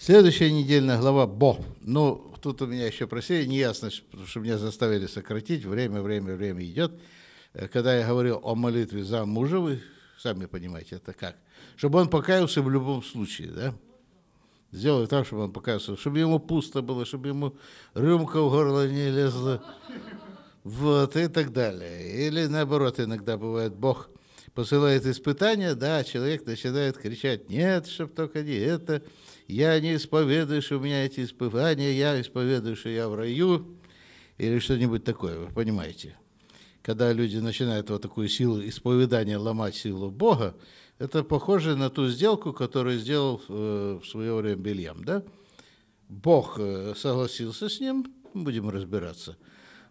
Следующая недельная глава Бо. Ну, тут у меня еще просили неясность, потому что меня заставили сократить. Время, время, время идет. Э, когда я говорил о молитве за мужа, вы сами понимаете, это как. Чтобы он покаялся в любом случае, да? Сделай так, чтобы он покаялся, чтобы ему пусто было, чтобы ему рюмка в горло не лезла. Вот, и так далее. Или наоборот, иногда бывает, Бог посылает испытания, да, а человек начинает кричать, нет, чтобы только не это, я не исповедую, что у меня эти испытания, я исповедую, что я в раю, или что-нибудь такое, вы понимаете. Когда люди начинают вот такую силу исповедания ломать силу Бога, это похоже на ту сделку, которую сделал э, в свое время Бельям, да? Бог э, согласился с ним, будем разбираться,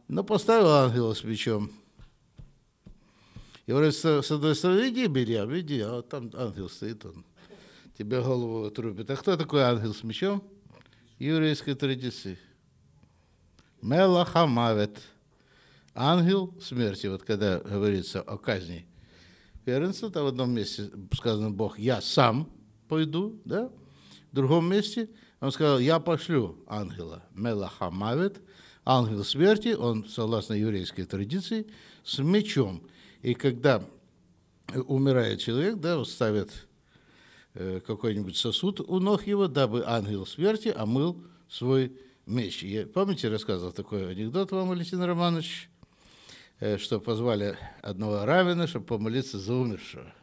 но поставил ангела с мечом. И говорит, с одной стороны, иди, Бельям, иди, а там ангел стоит, он тебе голову отрубит. А кто такой ангел с мечом? Еврейской традиции. Мелахамавет. Ангел смерти. Вот когда говорится о казни первенца, то в одном месте сказано Бог, я сам пойду, да? В другом месте он сказал, я пошлю ангела. Мелахамавет. Ангел смерти, он, согласно еврейской традиции, с мечом. И когда умирает человек, да, вот ставят Э, какой-нибудь сосуд у ног его, дабы ангел смерти омыл свой меч. Я, помните, рассказывал такой анекдот вам, Валентин Романович, э, что позвали одного равина, чтобы помолиться за умершего.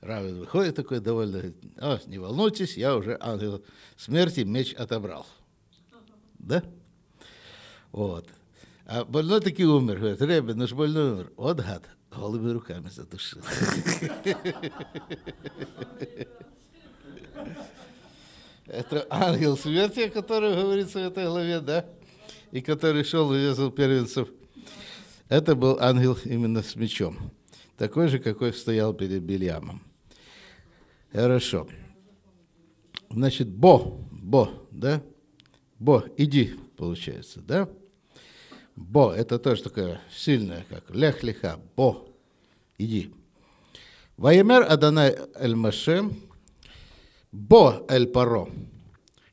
Равин выходит такой довольно, а, не волнуйтесь, я уже ангел смерти меч отобрал. Да? Вот. А больной таки умер. Говорит, Ребе, наш больной умер. Вот гад, голыми руками задушил. Это ангел смерти, о котором говорится в этой главе, да? И который шел и везл первенцев. Это был ангел именно с мечом. Такой же, какой стоял перед Бельямом. Хорошо. Значит, Бо, Бо, да? Бо, иди, получается, да? Бо, это тоже такое сильное, как лех-леха, Бо, иди. Ваймер Аданай Эль-Маше, бо эль паро,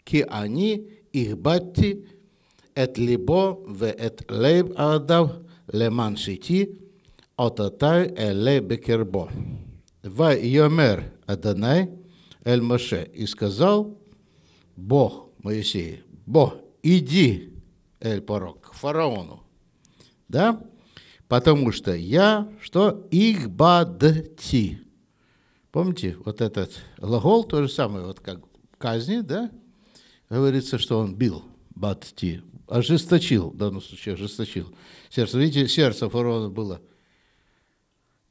ки они их БАТИ эт либо ве эт лейб адав леман шити, отатай эле бекербо. Ва йомер АДАНАЙ эль Моше. И сказал Бог Моисею, Бог, иди, эль порог, к фараону. Да? Потому что я, что их бадти. Помните, вот этот глагол, то же самое, вот как в казни, да? Говорится, что он бил, батти, ожесточил, в данном случае ожесточил сердце. Видите, сердце фараона было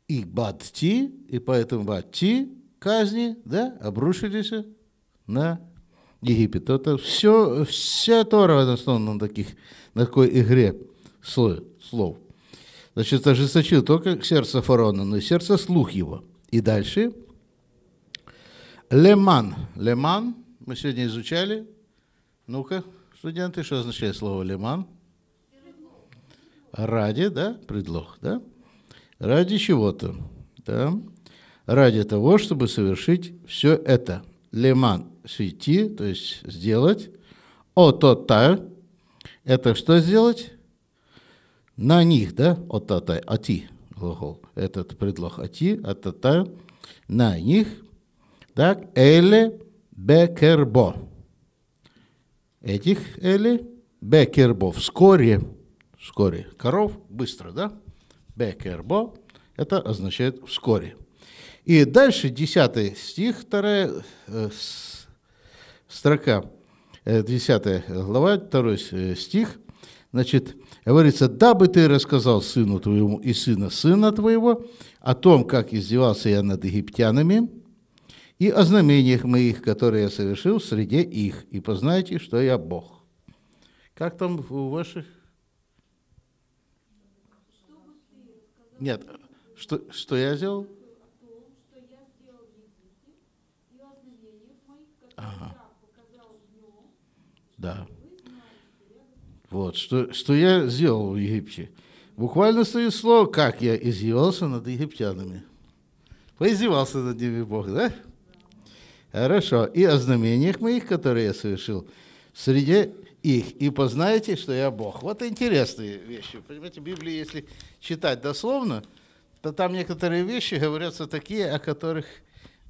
и батти, и поэтому батти казни, да, обрушились на Египет. Это все, вся Тора основана на, таких, на такой игре слов. слов. Значит, ожесточил только сердце фараона, но и сердце слух его. И дальше – Леман. Леман мы сегодня изучали. Ну-ка, студенты, что означает слово леман? Ради, да, предлог, да? Ради чего-то, да? Ради того, чтобы совершить все это. Леман – свети, то есть сделать. О та, это что сделать? На них, да? О та, ати, глагол. Этот предлог ати, а та отота, на них – так, эле бекербо. Этих эле бекербо. Вскоре, вскоре. Коров быстро, да? Бекербо. Это означает вскоре. И дальше 10 стих, вторая э, с, строка, 10 э, глава, 2 э, стих. Значит, говорится, дабы ты рассказал сыну твоему и сына сына твоего о том, как издевался я над египтянами, и о знамениях моих, которые я совершил среди их, и познайте, что я Бог». Как там у ваших? Нет, что, что я сделал? Ага. Да. Вот, что, что я сделал в Египте. Буквально стоит слово, как я издевался над египтянами. Поиздевался над ними Бог, да? Хорошо. И о знамениях моих, которые я совершил, среди их. И познаете, что я Бог. Вот интересные вещи. Понимаете, Библию, если читать дословно, то там некоторые вещи говорятся такие, о которых,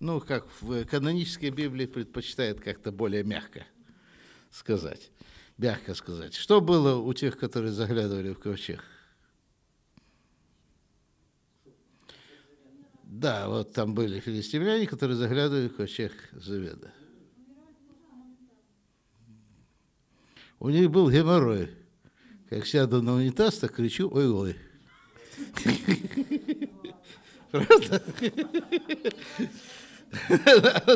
ну, как в канонической Библии предпочитает как-то более мягко сказать. Мягко сказать. Что было у тех, которые заглядывали в ковчег? Да, вот там были филистимляне, которые заглядывали в ковчег Заведа. У них был геморрой. Как сяду на унитаз, так кричу «Ой-ой». Правда?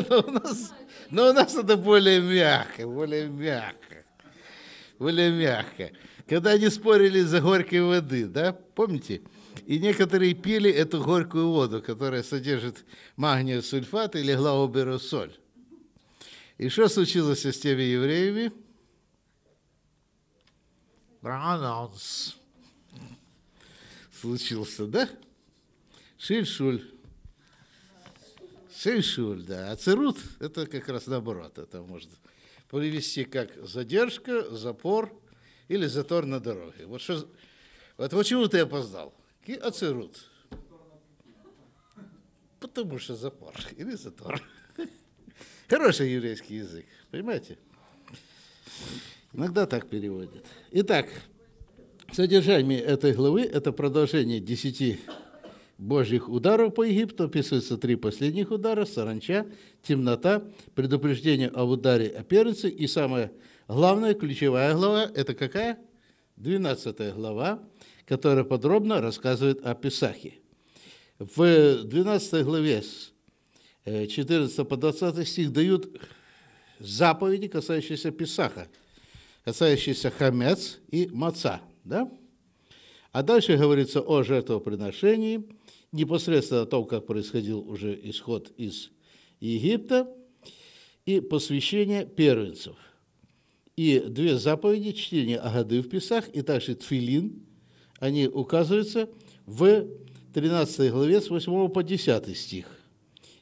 Но у, нас, но у нас это более мягко, более мягко. Более мягко. Когда они спорили за горькой воды, да, помните? И некоторые пили эту горькую воду, которая содержит магниевый сульфат или глауберосоль. И что случилось с теми евреями? Прононс. Случился, да? Шильшуль. Шильшуль, да. А цирут – это как раз наоборот. Это может привести как задержка, запор или затор на дороге. Вот, что, вот почему ты опоздал? и ацерут. Потому что запор или затор. Хороший еврейский язык, понимаете? Иногда так переводят. Итак, содержание этой главы – это продолжение десяти божьих ударов по Египту. Описывается три последних удара – саранча, темнота, предупреждение об ударе о перце. И самая главная, ключевая глава – это какая? Двенадцатая глава которая подробно рассказывает о Песахе. В 12 главе с 14 э, по 20 стих дают заповеди, касающиеся Песаха, касающиеся хамец и маца. Да? А дальше говорится о жертвоприношении, непосредственно о том, как происходил уже исход из Египта, и посвящение первенцев. И две заповеди, чтение Агады в Песах и также Тфилин – они указываются в 13 главе с 8 по 10 стих.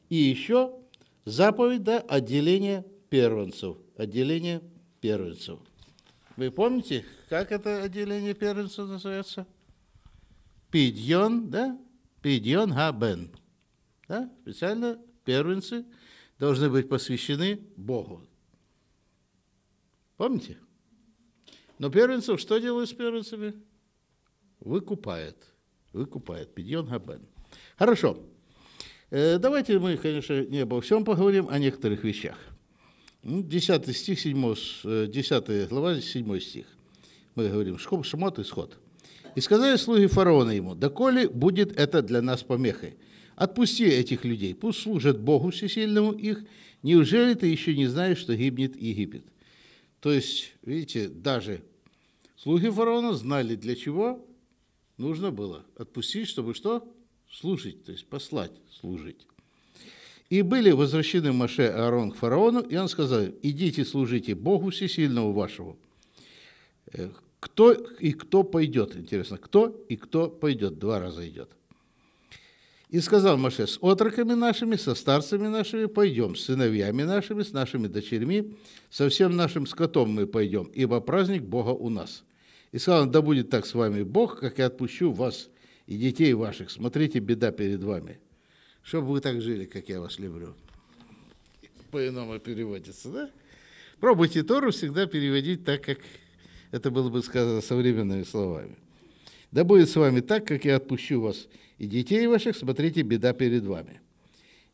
И еще заповедь до отделения первенцев. Отделение первенцев. Вы помните, как это отделение первенцев называется? Пидьон, да? Пидьон Габен. Да? Специально первенцы должны быть посвящены Богу. Помните? Но первенцев что делают с первенцами? Выкупает. Выкупает. Пидьон Габен. Хорошо. Э, давайте мы, конечно, не обо всем поговорим, о некоторых вещах. 10 ну, стих, 7, 10 э, глава, 7 стих. Мы говорим, шмот исход. «И сказали слуги фараона ему, доколе будет это для нас помехой? Отпусти этих людей, пусть служат Богу всесильному их. Неужели ты еще не знаешь, что гибнет Египет?» То есть, видите, даже слуги фараона знали, для чего нужно было отпустить, чтобы что? Служить, то есть послать служить. И были возвращены Маше и Аарон к фараону, и он сказал, идите служите Богу всесильного вашего. Э, кто и кто пойдет, интересно, кто и кто пойдет, два раза идет. И сказал Маше, с отроками нашими, со старцами нашими пойдем, с сыновьями нашими, с нашими дочерьми, со всем нашим скотом мы пойдем, ибо праздник Бога у нас. И сказал, да будет так с вами Бог, как я отпущу вас и детей ваших. Смотрите, беда перед вами. Чтобы вы так жили, как я вас люблю. По-иному переводится, да? Пробуйте Тору всегда переводить так, как это было бы сказано современными словами. Да будет с вами так, как я отпущу вас и детей ваших, смотрите, беда перед вами.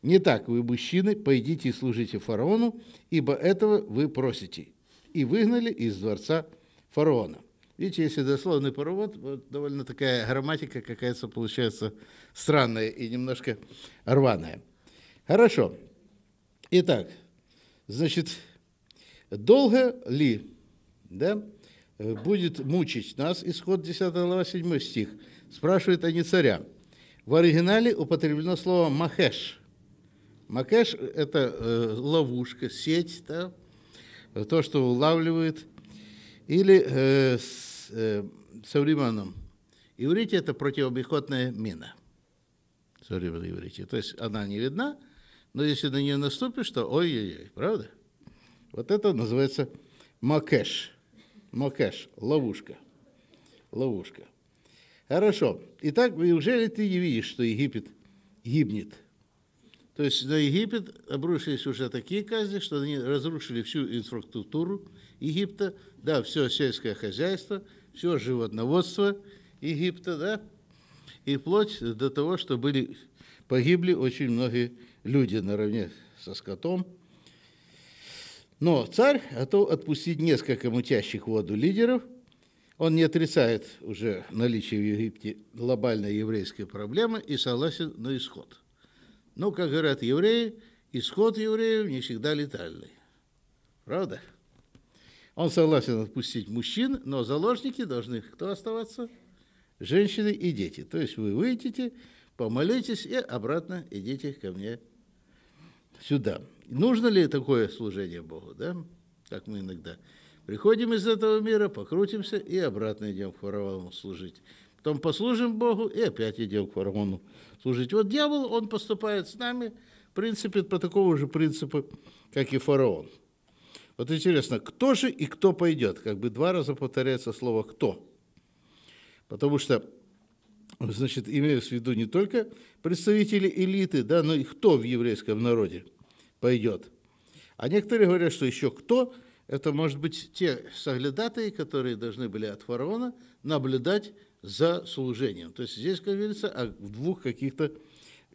Не так вы, мужчины, пойдите и служите фараону, ибо этого вы просите. И выгнали из дворца фараона. Видите, если дословный перевод, вот довольно такая грамматика какая-то получается странная и немножко рваная. Хорошо. Итак, значит, долго ли да, будет мучить нас, исход 10 глава 7 стих, Спрашивает они царя. В оригинале употреблено слово «махеш». Макеш – это э, ловушка, сеть, да, то, что улавливает, или э, э, современном иврите это противопехотная мина. В современном иврите. То есть она не видна, но если на нее наступишь, то ой-ой-ой, правда? Вот это называется макеш. Макеш, ловушка. Ловушка. Хорошо. Итак, неужели ты не видишь, что Египет гибнет? То есть на Египет обрушились уже такие казни, что они разрушили всю инфраструктуру Египта, да, все сельское хозяйство – все животноводство Египта, да, и вплоть до того, что были, погибли очень многие люди наравне со скотом. Но царь готов а отпустить несколько мутящих воду лидеров. Он не отрицает уже наличие в Египте глобальной еврейской проблемы и согласен на исход. Но, ну, как говорят евреи, исход евреев не всегда летальный. Правда? Он согласен отпустить мужчин, но заложники должны кто оставаться? Женщины и дети. То есть вы выйдете, помолитесь и обратно идите ко мне сюда. Нужно ли такое служение Богу, да? Как мы иногда приходим из этого мира, покрутимся и обратно идем к фараону служить. Потом послужим Богу и опять идем к фараону служить. Вот дьявол, он поступает с нами, в принципе, по такому же принципу, как и фараон. Вот интересно, кто же и кто пойдет? Как бы два раза повторяется слово «кто». Потому что, значит, имею в виду не только представители элиты, да, но и кто в еврейском народе пойдет. А некоторые говорят, что еще кто – это, может быть, те соглядатые, которые должны были от фараона наблюдать за служением. То есть здесь, как говорится, о двух каких-то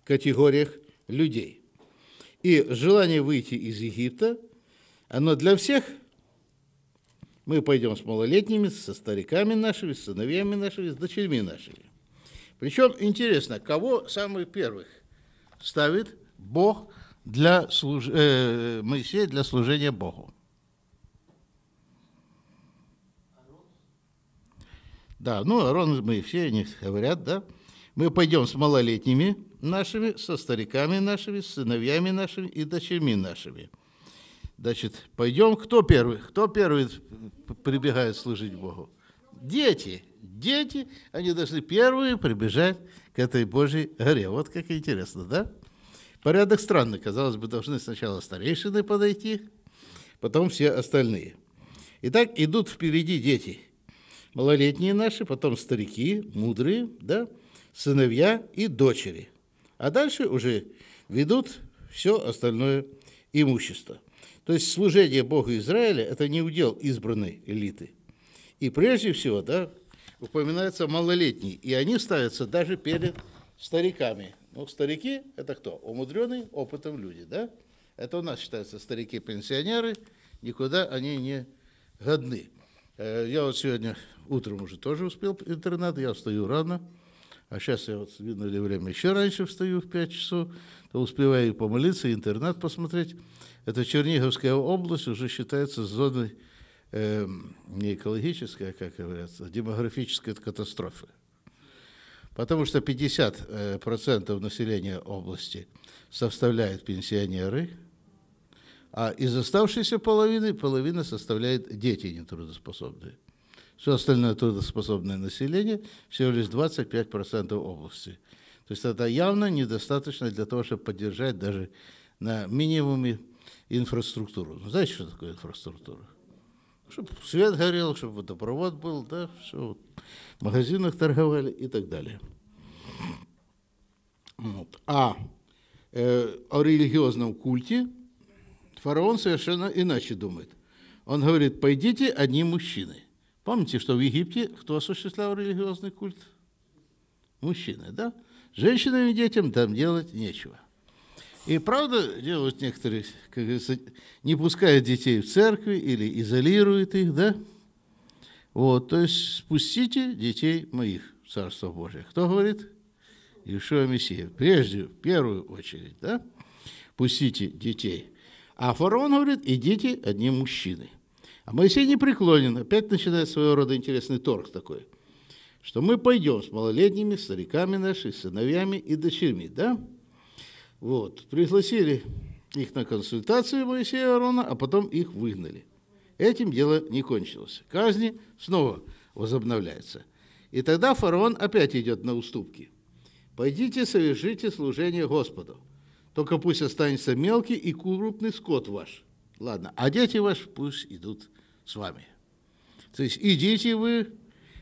категориях людей. И желание выйти из Египта – оно для всех. Мы пойдем с малолетними, со стариками нашими, с сыновьями нашими, с дочерьми нашими. Причем интересно, кого самых первых ставит Бог для служ... э, Моисея для служения Богу? Да, ну, Арон и Моисей, они говорят, да. Мы пойдем с малолетними нашими, со стариками нашими, с сыновьями нашими и дочерьми нашими. Значит, пойдем, кто первый? Кто первый прибегает служить Богу? Дети. Дети, они должны первые прибежать к этой Божьей горе. Вот как интересно, да? Порядок странный. Казалось бы, должны сначала старейшины подойти, потом все остальные. Итак, идут впереди дети. Малолетние наши, потом старики, мудрые, да? сыновья и дочери. А дальше уже ведут все остальное имущество. То есть служение Богу Израиля – это не удел избранной элиты. И прежде всего, да, упоминаются малолетние, и они ставятся даже перед стариками. Ну, старики – это кто? Умудренные опытом люди, да? Это у нас считаются старики-пенсионеры, никуда они не годны. Э, я вот сегодня утром уже тоже успел интернет, я встаю рано, а сейчас я вот, видно ли время, еще раньше встаю в 5 часов, то успеваю помолиться, и интернет посмотреть эта Черниговская область уже считается зоной э, не экологической, а, как говорят, а демографической катастрофы. Потому что 50% э, населения области составляют пенсионеры, а из оставшейся половины половина составляет дети нетрудоспособные. Все остальное трудоспособное население всего лишь 25% области. То есть это явно недостаточно для того, чтобы поддержать даже на минимуме инфраструктуру. Ну, знаете, что такое инфраструктура? Чтобы свет горел, чтобы водопровод был, да, все. В магазинах торговали и так далее. Вот. А э, о религиозном культе фараон совершенно иначе думает. Он говорит, пойдите одни мужчины. Помните, что в Египте кто осуществлял религиозный культ? Мужчины, да? Женщинам и детям там делать нечего. И правда делают некоторые, как говорится, не пускают детей в церкви или изолируют их, да? Вот, то есть спустите детей моих в Царство Божие. Кто говорит? Ишуа Мессия. Прежде, в первую очередь, да? Пустите детей. А фараон говорит, идите одни мужчины. А Моисей не преклонен. Опять начинает своего рода интересный торг такой, что мы пойдем с малолетними, стариками нашими, сыновьями и дочерьми, Да? Вот. Пригласили их на консультацию Моисея Аарона, а потом их выгнали. Этим дело не кончилось. Казни снова возобновляются. И тогда фараон опять идет на уступки. «Пойдите, совершите служение Господу. Только пусть останется мелкий и крупный скот ваш. Ладно, а дети ваши пусть идут с вами». То есть идите вы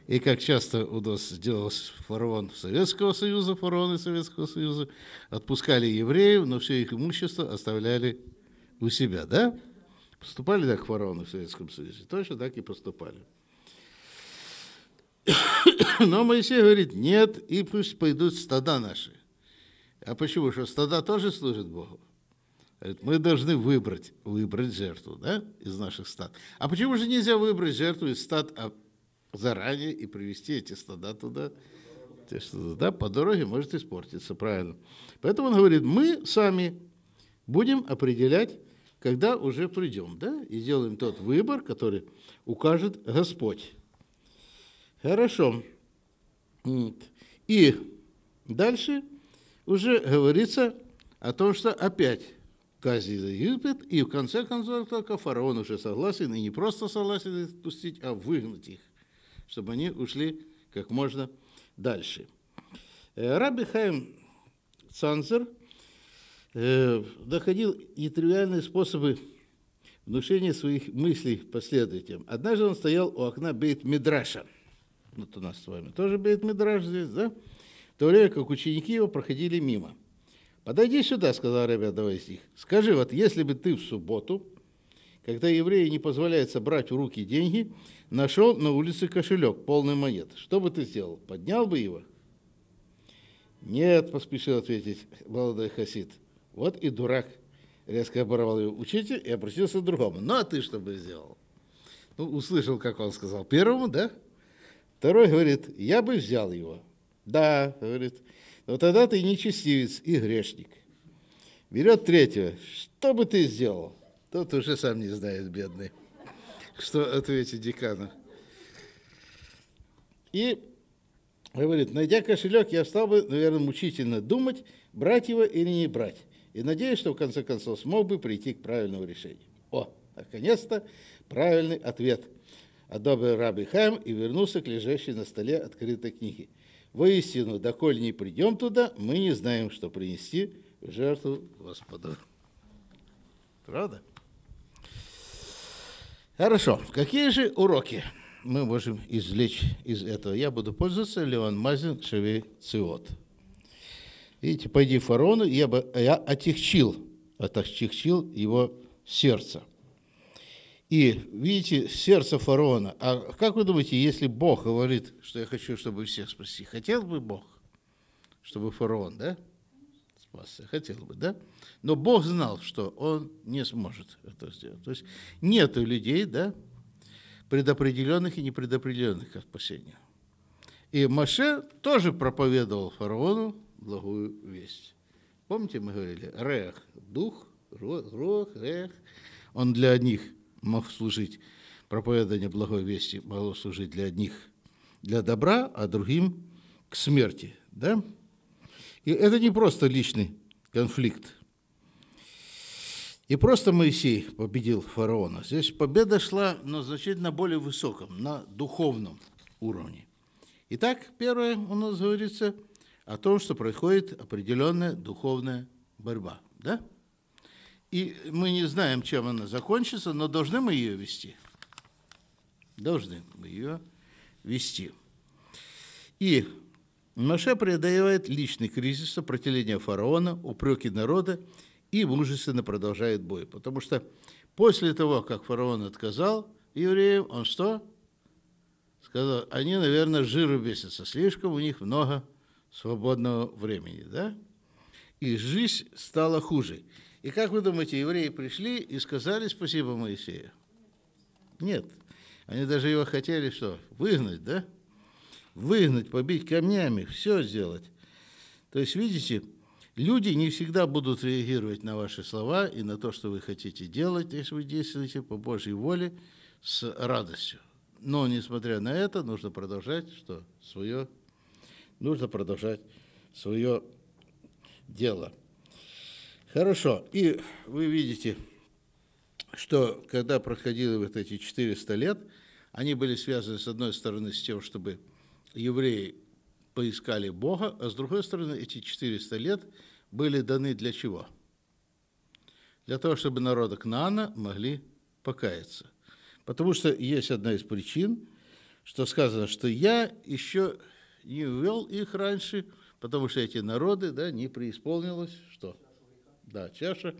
и как часто у нас делалось фараон Советского Союза, фараоны Советского Союза, отпускали евреев, но все их имущество оставляли у себя, да? Поступали так фараоны в Советском Союзе, точно так и поступали. Но Моисей говорит, нет, и пусть пойдут стада наши. А почему? Что стада тоже служат Богу? Говорит, мы должны выбрать, выбрать жертву да, из наших стад. А почему же нельзя выбрать жертву из стад, а заранее и привести эти стада туда. Те стада, да, по дороге может испортиться, правильно. Поэтому он говорит, мы сами будем определять, когда уже придем, да, и сделаем тот выбор, который укажет Господь. Хорошо. И дальше уже говорится о том, что опять казни за Египет, и в конце концов только фараон уже согласен, и не просто согласен отпустить, а выгнать их чтобы они ушли как можно дальше. Э, Раби Хайм Цанзер доходил э, нетривиальные способы внушения своих мыслей последователям. Однажды он стоял у окна Бейт Мидраша. Вот у нас с вами тоже Бейт Мидраш здесь, да? В то время как ученики его проходили мимо. «Подойди сюда», — сказал Раби, давай из них. «Скажи, вот если бы ты в субботу когда еврею не позволяется брать в руки деньги, нашел на улице кошелек, полный монет. Что бы ты сделал? Поднял бы его? Нет, поспешил ответить молодой хасид. Вот и дурак. Резко оборвал его учитель и обратился к другому. Ну, а ты что бы сделал? Ну, услышал, как он сказал первому, да? Второй говорит, я бы взял его. Да, говорит, но тогда ты нечестивец и грешник. Берет третьего. Что бы ты сделал? Тот уже сам не знает, бедный, что ответить декану. И говорит, найдя кошелек, я стал бы, наверное, мучительно думать, брать его или не брать. И надеюсь, что в конце концов смог бы прийти к правильному решению. О, наконец-то правильный ответ. Одобрил Раби Хайм и вернулся к лежащей на столе открытой книге. Воистину, доколь не придем туда, мы не знаем, что принести в жертву Господу. Правда? Хорошо. Какие же уроки мы можем извлечь из этого? Я буду пользоваться Леон Мазин Шевециот. Видите, пойди фарону, я бы я отягчил, отягчил его сердце. И видите, сердце фараона. А как вы думаете, если Бог говорит, что я хочу, чтобы всех спасти, хотел бы Бог, чтобы фараон, да? вас э, хотел бы, да? Но Бог знал, что он не сможет это сделать. То есть нет людей, да, предопределенных и непредопределенных к спасению. И Маше тоже проповедовал фараону благую весть. Помните, мы говорили, рех, дух, рох, рех. Он для одних мог служить, проповедание благой вести могло служить для одних для добра, а другим к смерти, да? И это не просто личный конфликт. И просто Моисей победил фараона. Здесь победа шла на значительно более высоком, на духовном уровне. Итак, первое у нас говорится о том, что происходит определенная духовная борьба. Да? И мы не знаем, чем она закончится, но должны мы ее вести. Должны мы ее вести. И Маше преодолевает личный кризис, сопротивление фараона, упреки народа и мужественно продолжает бой. Потому что после того, как фараон отказал евреям, он что? Сказал, они, наверное, жиру бесятся слишком, у них много свободного времени, да? И жизнь стала хуже. И как вы думаете, евреи пришли и сказали спасибо Моисею? Нет. Они даже его хотели что, выгнать, да? выгнать, побить камнями, все сделать. То есть, видите, люди не всегда будут реагировать на ваши слова и на то, что вы хотите делать, если вы действуете по Божьей воле, с радостью. Но, несмотря на это, нужно продолжать что? Свое, нужно продолжать свое дело. Хорошо. И вы видите, что когда проходили вот эти 400 лет, они были связаны, с одной стороны, с тем, чтобы евреи поискали Бога, а с другой стороны, эти 400 лет были даны для чего? Для того, чтобы народы Кнана могли покаяться. Потому что есть одна из причин, что сказано, что я еще не ввел их раньше, потому что эти народы, да, не преисполнилось, что? Да, чаша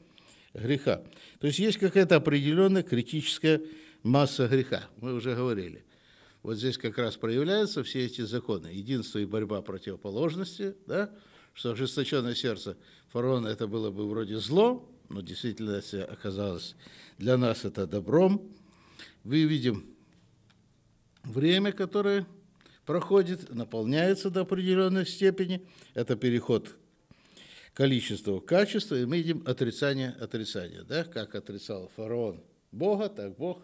греха. То есть есть какая-то определенная критическая масса греха, мы уже говорили – вот здесь как раз проявляются все эти законы. Единство и борьба противоположности, да? что ожесточенное сердце фараона это было бы вроде зло, но действительно оказалось для нас это добром. Мы видим время, которое проходит, наполняется до определенной степени. Это переход количества в качество, и мы видим отрицание отрицания. Да? Как отрицал фараон Бога, так Бог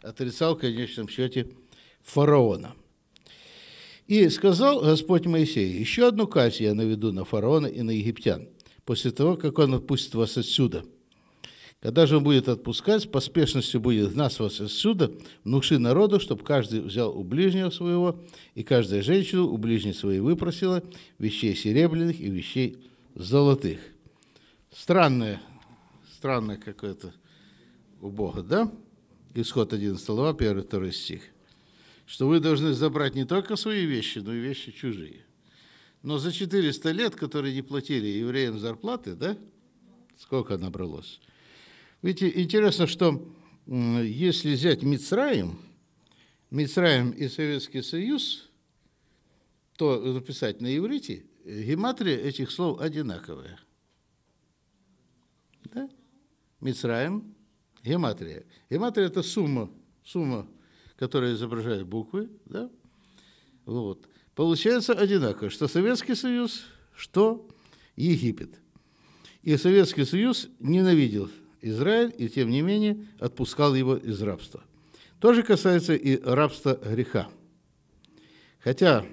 отрицал в конечном счете фараона. И сказал Господь Моисей, еще одну казнь я наведу на фараона и на египтян, после того, как он отпустит вас отсюда. Когда же он будет отпускать, поспешностью будет нас вас отсюда, внуши народу, чтобы каждый взял у ближнего своего, и каждая женщина у ближней своей выпросила вещей серебряных и вещей золотых. Странное, странное какое-то у Бога, да? Исход 11 глава, 1-2 стих что вы должны забрать не только свои вещи, но и вещи чужие. Но за 400 лет, которые не платили евреям зарплаты, да, сколько набралось? Видите, интересно, что если взять Мицраем, Мицраем и Советский Союз, то написать на иврите, э, гематрия этих слов одинаковая. Да? Мицраем, гематрия. Гематрия – это сумма, сумма которые изображают буквы, да? вот, получается одинаково, что Советский Союз, что Египет. И Советский Союз ненавидел Израиль и, тем не менее, отпускал его из рабства. Тоже касается и рабства греха. Хотя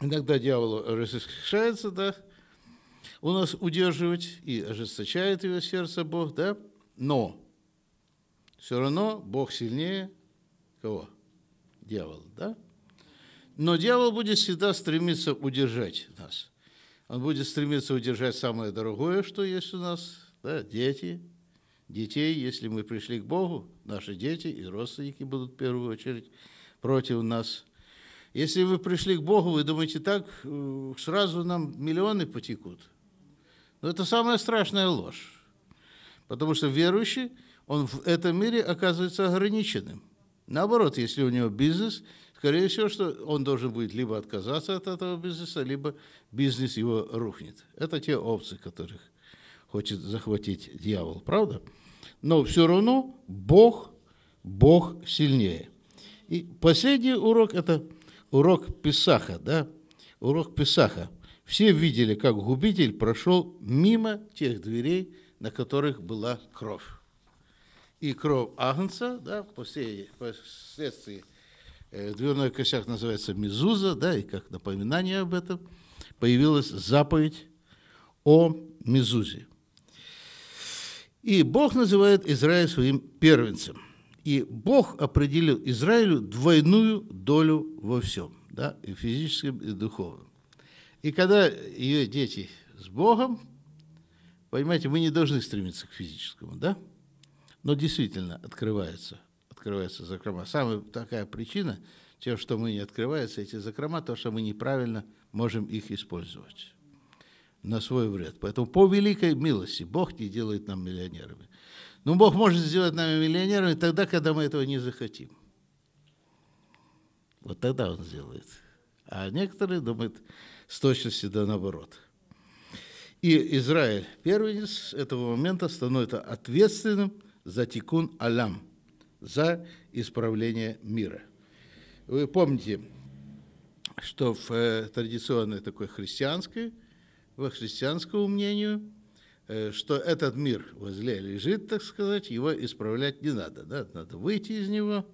иногда дьявол разрешается, да, у нас удерживать и ожесточает его сердце Бог, да, но все равно Бог сильнее, Кого? Дьявол, да? Но дьявол будет всегда стремиться удержать нас. Он будет стремиться удержать самое дорогое, что есть у нас, да, дети, детей, если мы пришли к Богу, наши дети и родственники будут в первую очередь против нас. Если вы пришли к Богу, вы думаете, так э, сразу нам миллионы потекут. Но это самая страшная ложь. Потому что верующий, он в этом мире оказывается ограниченным. Наоборот, если у него бизнес, скорее всего, что он должен будет либо отказаться от этого бизнеса, либо бизнес его рухнет. Это те опции, которых хочет захватить дьявол, правда? Но все равно Бог, Бог сильнее. И последний урок – это урок Писаха, да? Урок Писаха. Все видели, как губитель прошел мимо тех дверей, на которых была кровь и кровь агнца, да, после, впоследствии э, дверной косяк называется мизуза, да, и как напоминание об этом появилась заповедь о мизузе. И Бог называет Израиль своим первенцем. И Бог определил Израилю двойную долю во всем, да, и физическом, и духовном. И когда ее дети с Богом, понимаете, мы не должны стремиться к физическому, да, но действительно открывается, открывается закрома. Самая такая причина, тем, что мы не открываются эти закрома, то, что мы неправильно можем их использовать на свой вред. Поэтому по великой милости Бог не делает нам миллионерами. Но Бог может сделать нами миллионерами тогда, когда мы этого не захотим. Вот тогда Он сделает. А некоторые думают с точностью да наоборот. И Израиль, первенец этого момента, становится ответственным – за тикун алям, за исправление мира. Вы помните, что в э, традиционной такой христианской, во христианскому мнению, э, что этот мир возле лежит, так сказать, его исправлять не надо. Да? Надо выйти из него,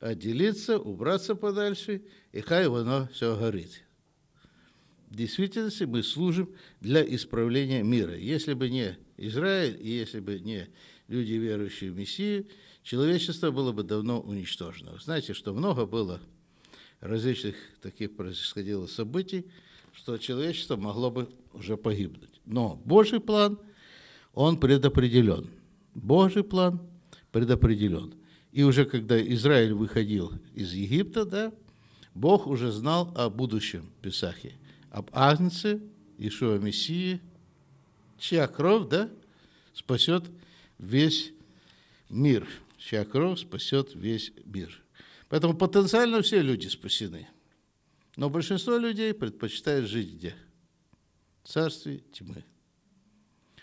отделиться, убраться подальше, и хай оно все горит. В действительности мы служим для исправления мира. Если бы не Израиль, и если бы не люди, верующие в Мессию, человечество было бы давно уничтожено. знаете, что много было различных таких происходило событий, что человечество могло бы уже погибнуть. Но Божий план, он предопределен. Божий план предопределен. И уже когда Израиль выходил из Египта, да, Бог уже знал о будущем Песахе, об Агнце, Ишуа Мессии, чья кровь, да, спасет весь мир. Чья кровь спасет весь мир. Поэтому потенциально все люди спасены. Но большинство людей предпочитает жить где? В царстве тьмы.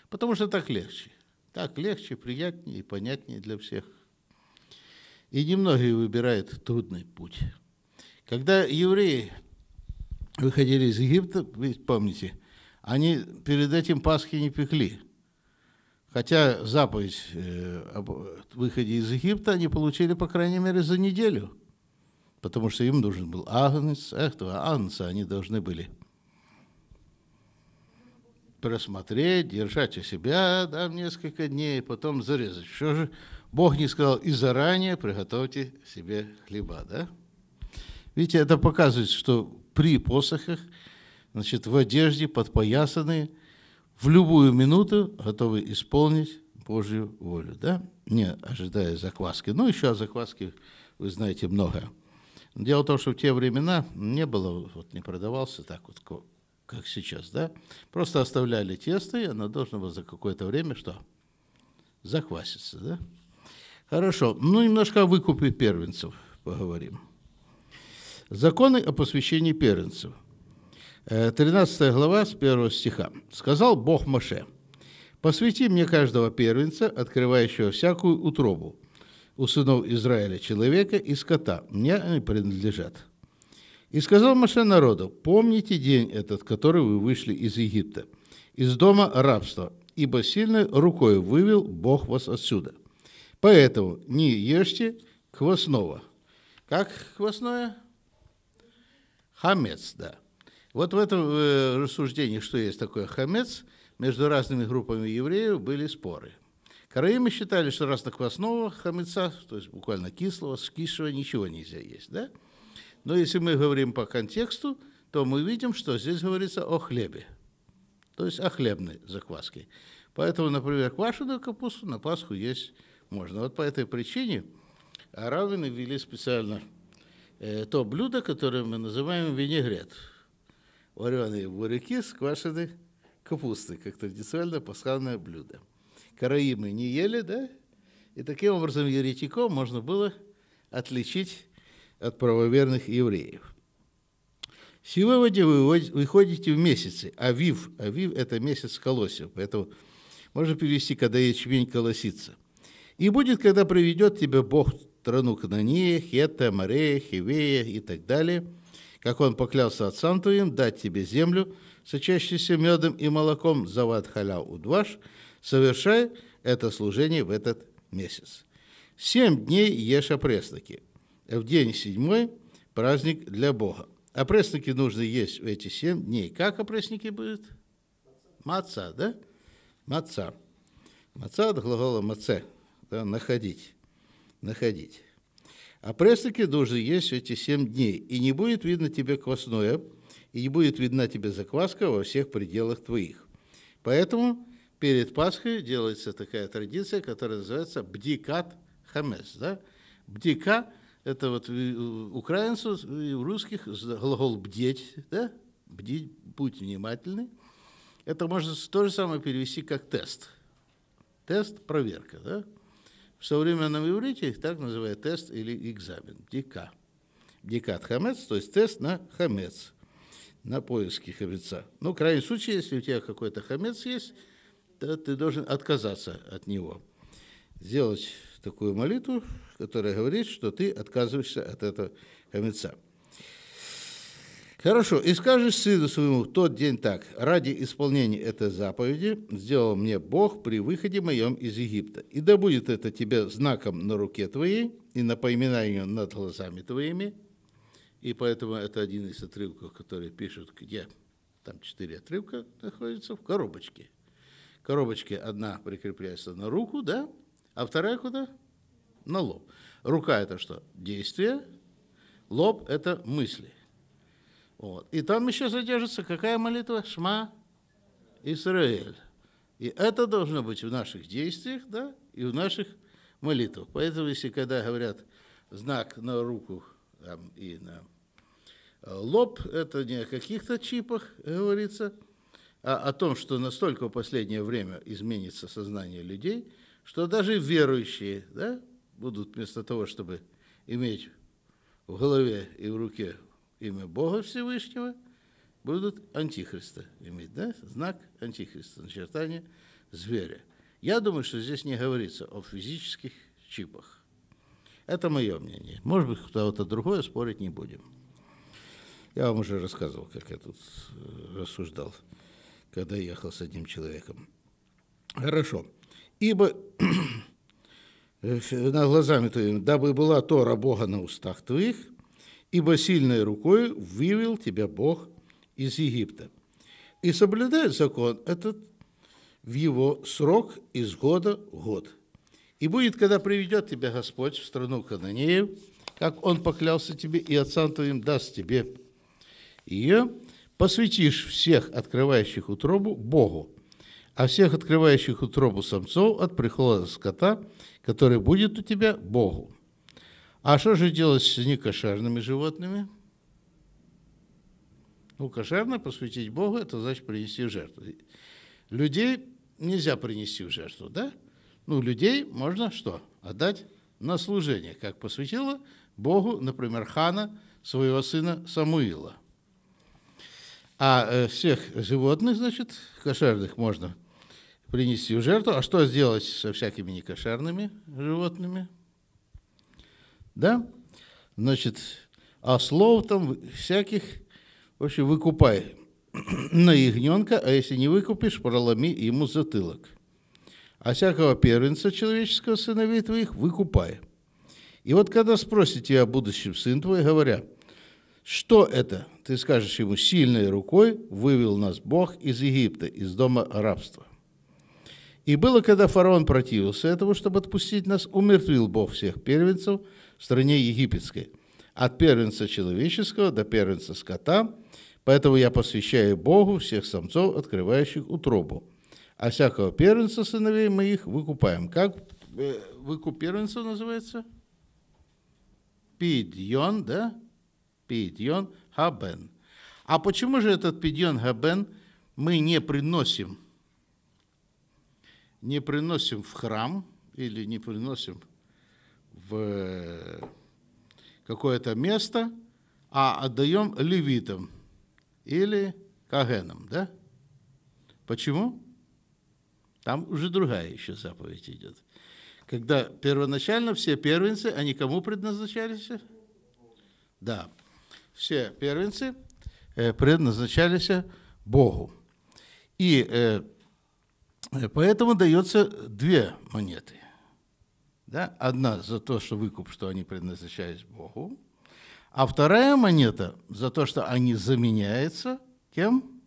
Потому что так легче. Так легче, приятнее и понятнее для всех. И немногие выбирают трудный путь. Когда евреи выходили из Египта, вы помните, они перед этим Пасхи не пекли – Хотя заповедь э, об э, выходе из Египта они получили, по крайней мере, за неделю, потому что им нужен был агнец, этого анца они должны были просмотреть, держать у себя да, несколько дней, потом зарезать. Что же Бог не сказал, и заранее приготовьте себе хлеба, да? Видите, это показывает, что при посохах, значит, в одежде подпоясаны – в любую минуту готовы исполнить Божью волю, да? не ожидая закваски. Ну, еще о закваске вы знаете много. Дело в том, что в те времена не было, вот не продавался так вот, как сейчас, да? Просто оставляли тесто, и оно должно было за какое-то время что? Закваситься, да? Хорошо, ну немножко о выкупе первенцев поговорим. Законы о посвящении первенцев – 13 э, глава с 1 стиха. «Сказал Бог Моше, «Посвяти мне каждого первенца, открывающего всякую утробу, у сынов Израиля человека и скота, мне они принадлежат». И сказал Моше народу, «Помните день этот, который вы вышли из Египта, из дома рабства, ибо сильной рукой вывел Бог вас отсюда. Поэтому не ешьте хвостного Как хвостное Хамец, да. Вот в этом э, рассуждении, что есть такое хамец, между разными группами евреев были споры. Караимы считали, что раз таквасного хамеца, то есть буквально кислого, скисшего, ничего нельзя есть. Да? Но если мы говорим по контексту, то мы видим, что здесь говорится о хлебе, то есть о хлебной закваске. Поэтому, например, квашеную капусту на Пасху есть можно. Вот по этой причине аравины ввели специально э, то блюдо, которое мы называем винегрет – вареные буряки сквашены капусты, как традиционное пасхальное блюдо. Караимы не ели, да? И таким образом еретиком можно было отличить от правоверных евреев. С выводе вы выходите в месяцы. Авив. Авив – это месяц колосьев. Поэтому можно перевести, когда ячмень колосится. И будет, когда приведет тебя Бог страну Кнанея, Хета, Морея, Хивея и так далее – как он поклялся отцам твоим дать тебе землю, сочащуюся медом и молоком, зават халял удваш, совершай это служение в этот месяц. Семь дней ешь опресноки. В день седьмой – праздник для Бога. Опресноки нужно есть в эти семь дней. Как опресники будут? Маца, да? Маца. Маца от глагола маце, да, находить. Находить. А пресноки должны есть эти семь дней, и не будет видно тебе квасное, и не будет видна тебе закваска во всех пределах твоих. Поэтому перед Пасхой делается такая традиция, которая называется бдикат хамес. Да? Бдика – это вот э, украинцев, э, русских глагол «бдеть», да? Бдить. «будь внимательный». Это можно то же самое перевести, как «тест». Тест – проверка, да? В современном иврите их так называют тест или экзамен, дика. Дикат хамец, то есть тест на хамец, на поиски хамеца. Ну, в крайнем случае, если у тебя какой-то хамец есть, то ты должен отказаться от него. Сделать такую молитву, которая говорит, что ты отказываешься от этого хамеца. Хорошо, и скажешь сыну своему в тот день так, ради исполнения этой заповеди сделал мне Бог при выходе моем из Египта, и да будет это тебе знаком на руке твоей и напоминанию над глазами твоими, и поэтому это один из отрывков, которые пишут, где там четыре отрывка находятся, в коробочке. Коробочки одна прикрепляется на руку, да, а вторая куда? На лоб. Рука – это что? Действие, лоб – это мысли. Вот. И там еще задержится, какая молитва? Шма Израиль. И это должно быть в наших действиях, да, и в наших молитвах. Поэтому, если когда говорят знак на руку там, и на э, лоб, это не о каких-то чипах говорится, а о том, что настолько в последнее время изменится сознание людей, что даже верующие да, будут вместо того, чтобы иметь в голове и в руке имя Бога Всевышнего, будут антихриста иметь, да? Знак антихриста, начертание зверя. Я думаю, что здесь не говорится о физических чипах. Это мое мнение. Может быть, кто-то другое спорить не будем. Я вам уже рассказывал, как я тут э, рассуждал, когда ехал с одним человеком. Хорошо. Ибо э, на глазами твоими, дабы была Тора Бога на устах твоих – ибо сильной рукой вывел тебя Бог из Египта. И соблюдает закон этот в его срок из года в год. И будет, когда приведет тебя Господь в страну Кананеев, как Он поклялся тебе и отцам твоим даст тебе ее, посвятишь всех открывающих утробу Богу, а всех открывающих утробу самцов от прихода скота, который будет у тебя Богу. А что же делать с некошерными животными? Ну, кошерно посвятить Богу, это значит принести в жертву. Людей нельзя принести в жертву, да? Ну, людей можно что? Отдать на служение, как посвятила Богу, например, хана, своего сына Самуила. А э, всех животных, значит, кошерных можно принести в жертву. А что сделать со всякими некошерными животными? да? Значит, а слов там всяких, вообще выкупай на ягненка, а если не выкупишь, проломи ему затылок. А всякого первенца человеческого сыновей твоих выкупай. И вот когда спросит тебя о будущем сын твой, говоря, что это? Ты скажешь ему, сильной рукой вывел нас Бог из Египта, из дома рабства. И было, когда фараон противился этому, чтобы отпустить нас, умертвил Бог всех первенцев – в стране египетской, от первенца человеческого до первенца скота, поэтому я посвящаю Богу всех самцов, открывающих утробу, а всякого первенца сыновей мы их выкупаем. Как э, выкуп первенца называется? Пидьон, да? Пидьон Хабен. А почему же этот пидьон Хабен мы не приносим? Не приносим в храм или не приносим в э, какое-то место, а отдаем левитам или кагенам, да? Почему? Там уже другая еще заповедь идет. Когда первоначально все первенцы, они кому предназначались? Да, все первенцы э, предназначались Богу. И э, поэтому дается две монеты – да? Одна за то, что выкуп, что они предназначались Богу, а вторая монета за то, что они заменяются кем?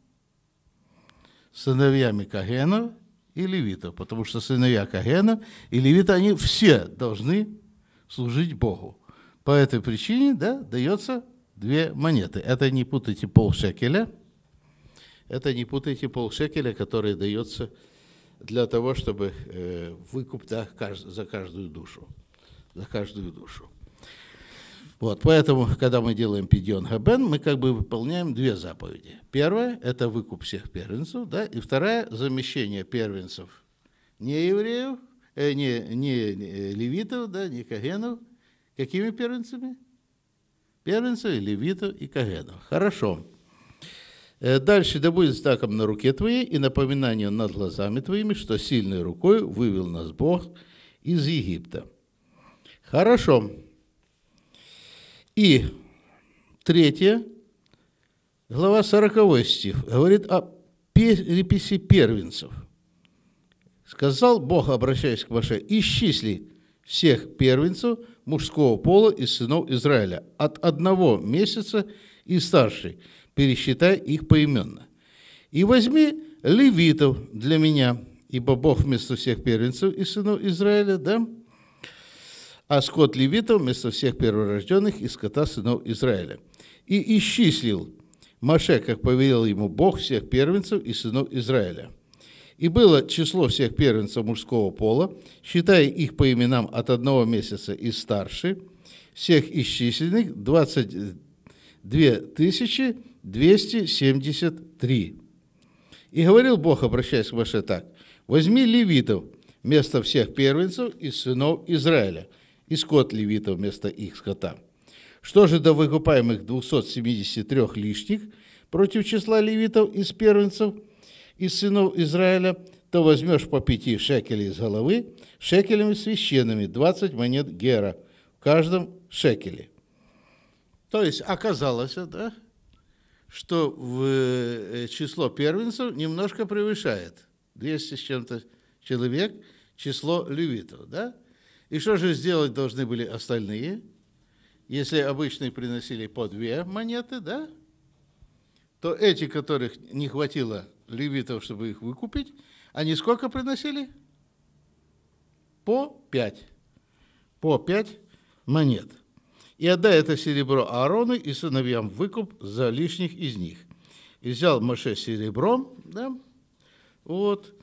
Сыновьями Кагенов и Левитов, потому что сыновья Кагенов и Левита, они все должны служить Богу. По этой причине да, дается две монеты. Это не путайте полшекеля, это не путайте полшекеля, который дается для того, чтобы э, выкуп да, за каждую душу. За каждую душу. Вот, поэтому, когда мы делаем пидион хабен, мы как бы выполняем две заповеди. Первая – это выкуп всех первенцев, да, и вторая – замещение первенцев не евреев, э, не, не, не э, левитов, да, не кагенов, какими первенцами? Первенцев, левитов и кагенов. Хорошо. Э, дальше да будет знаком на руке твоей и напоминанием над глазами твоими, что сильной рукой вывел нас Бог из Египта. Хорошо. И третье, глава 40 стих, говорит о переписи первенцев. Сказал Бог, обращаясь к Маше, исчисли всех первенцев мужского пола из сынов Израиля от одного месяца и старший пересчитай их поименно. И возьми левитов для меня, ибо Бог вместо всех первенцев и сынов Израиля, да? А скот левитов вместо всех перворожденных и скота сынов Израиля. И исчислил Маше, как повелел ему Бог, всех первенцев и сынов Израиля. И было число всех первенцев мужского пола, считая их по именам от одного месяца и старше, всех исчисленных 22 тысячи 273. И говорил Бог, обращаясь к Маше так, «Возьми левитов вместо всех первенцев и сынов Израиля, и скот левитов вместо их скота». Что же до выкупаемых 273 лишних против числа левитов из первенцев, и сынов Израиля, то возьмешь по пяти шекелей из головы, шекелями священными, 20 монет гера в каждом шекеле. То есть оказалось, да, что в э, число первенцев немножко превышает 200 с чем-то человек число левитов, да? И что же сделать должны были остальные? Если обычные приносили по две монеты, да? То эти, которых не хватило левитов, чтобы их выкупить, они сколько приносили? По пять. По пять монет и отдай это серебро Аарону и сыновьям выкуп за лишних из них. И взял Маше серебро, да, вот,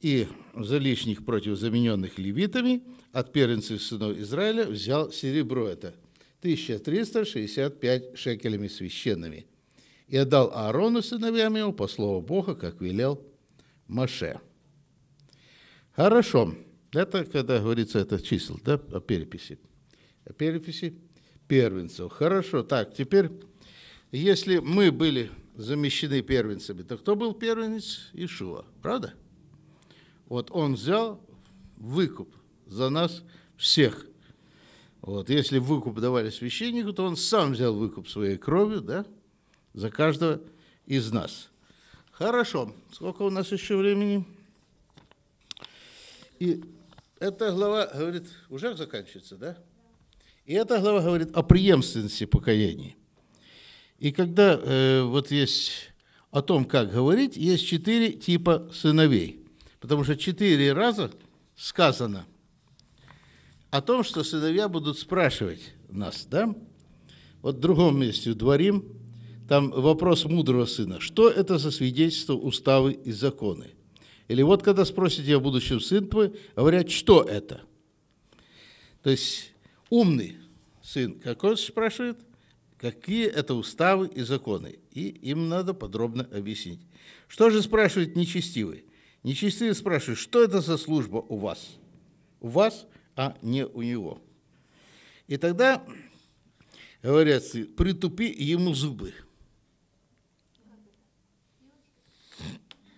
и за лишних против замененных левитами от первенцев сынов Израиля взял серебро это, 1365 шекелями священными, и отдал Аарону сыновьям его по слову Бога, как велел Маше. Хорошо. Это когда говорится это чисел, да, о переписи переписи первенцев. Хорошо, так, теперь, если мы были замещены первенцами, то кто был первенец? Ишуа, правда? Вот он взял выкуп за нас всех. Вот, если выкуп давали священнику, то он сам взял выкуп своей кровью, да, за каждого из нас. Хорошо, сколько у нас еще времени? И эта глава, говорит, уже заканчивается, да? И эта глава говорит о преемственности поколений. И когда э, вот есть о том, как говорить, есть четыре типа сыновей. Потому что четыре раза сказано о том, что сыновья будут спрашивать нас. Да? Вот в другом месте, в Дворим, там вопрос мудрого сына. Что это за свидетельство, уставы и законы? Или вот когда спросите о будущем сын твой, говорят, что это? То есть умный сын какой спрашивает, какие это уставы и законы, и им надо подробно объяснить. Что же спрашивает нечестивый? Нечестивый спрашивает, что это за служба у вас? У вас, а не у него. И тогда говорят, притупи ему зубы.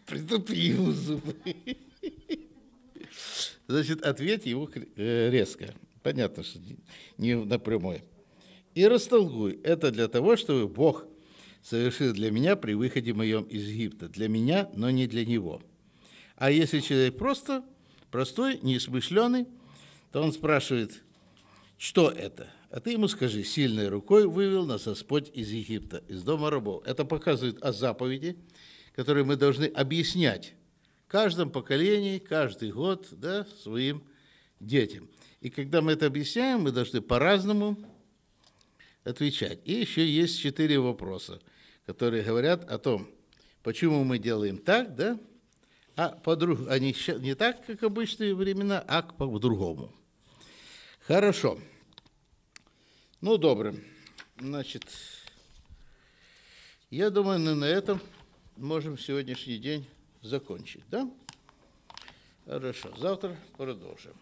Притупи ему зубы. Значит, ответь его э, резко. Понятно, что не напрямую. И растолгуй. Это для того, чтобы Бог совершил для меня при выходе моем из Египта. Для меня, но не для него. А если человек просто, простой, неисмышленный, то он спрашивает, что это? А ты ему скажи, сильной рукой вывел нас Господь из Египта, из дома рабов. Это показывает о заповеди, которую мы должны объяснять в каждом поколении, каждый год да, своим детям. И когда мы это объясняем, мы должны по-разному отвечать. И еще есть четыре вопроса, которые говорят о том, почему мы делаем так, да, а, подруг, а не, не так, как обычные времена, а по-другому. Хорошо. Ну, добре. Значит, я думаю, мы на этом можем сегодняшний день закончить, да? Хорошо, завтра продолжим.